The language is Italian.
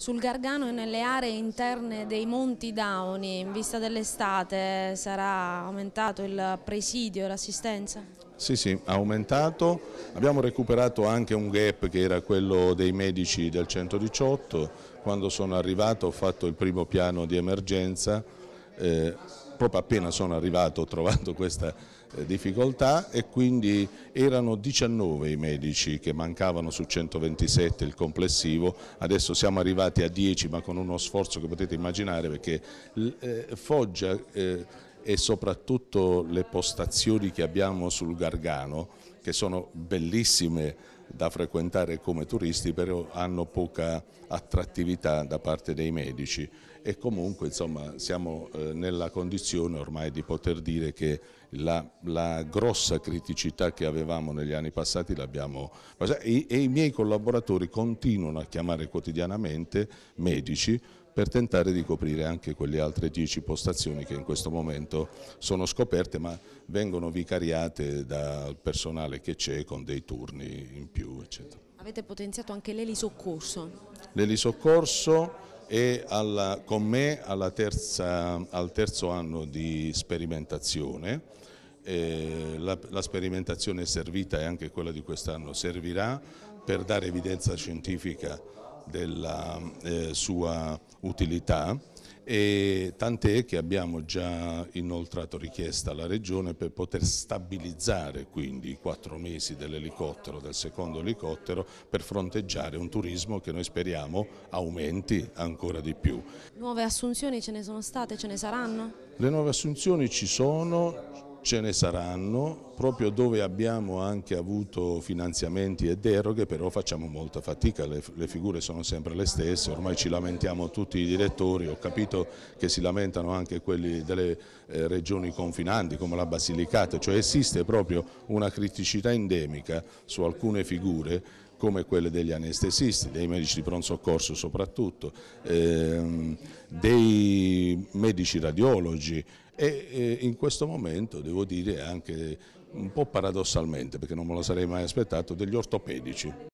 sul Gargano e nelle aree interne dei Monti Daoni. In vista dell'estate sarà aumentato il presidio e l'assistenza? Sì, sì, ha aumentato. Abbiamo recuperato anche un gap che era quello dei medici del 118. Quando sono arrivato ho fatto il primo piano di emergenza eh, proprio appena sono arrivato ho trovato questa eh, difficoltà e quindi erano 19 i medici che mancavano su 127 il complessivo, adesso siamo arrivati a 10 ma con uno sforzo che potete immaginare perché eh, Foggia eh, e soprattutto le postazioni che abbiamo sul Gargano che sono bellissime da frequentare come turisti però hanno poca attrattività da parte dei medici e comunque insomma, siamo eh, nella condizione ormai di poter dire che la, la grossa criticità che avevamo negli anni passati l'abbiamo e, e i miei collaboratori continuano a chiamare quotidianamente medici per tentare di coprire anche quelle altre 10 postazioni che in questo momento sono scoperte ma vengono vicariate dal personale che c'è con dei turni in più eccetera. Avete potenziato anche l'elisoccorso? L'elisoccorso e alla, con me terza, al terzo anno di sperimentazione. Eh, la, la, sperimentazione è servita e anche quella di quest'anno servirà per dare evidenza scientifica della eh, sua utilità e tant'è che abbiamo già inoltrato richiesta alla Regione per poter stabilizzare quindi i quattro mesi dell'elicottero, del secondo elicottero, per fronteggiare un turismo che noi speriamo aumenti ancora di più. Nuove assunzioni ce ne sono state, ce ne saranno? Le nuove assunzioni ci sono, Ce ne saranno, proprio dove abbiamo anche avuto finanziamenti e deroghe, però facciamo molta fatica, le, le, figure sono sempre le stesse, ormai ci lamentiamo tutti i direttori, ho capito che si lamentano anche quelli delle eh, regioni confinanti come la Basilicata, cioè esiste proprio una criticità endemica su alcune figure come quelle degli anestesisti, dei medici di pronto soccorso soprattutto, ehm, dei medici radiologi, e in questo momento devo dire anche un po' paradossalmente perché non me lo sarei mai aspettato degli ortopedici.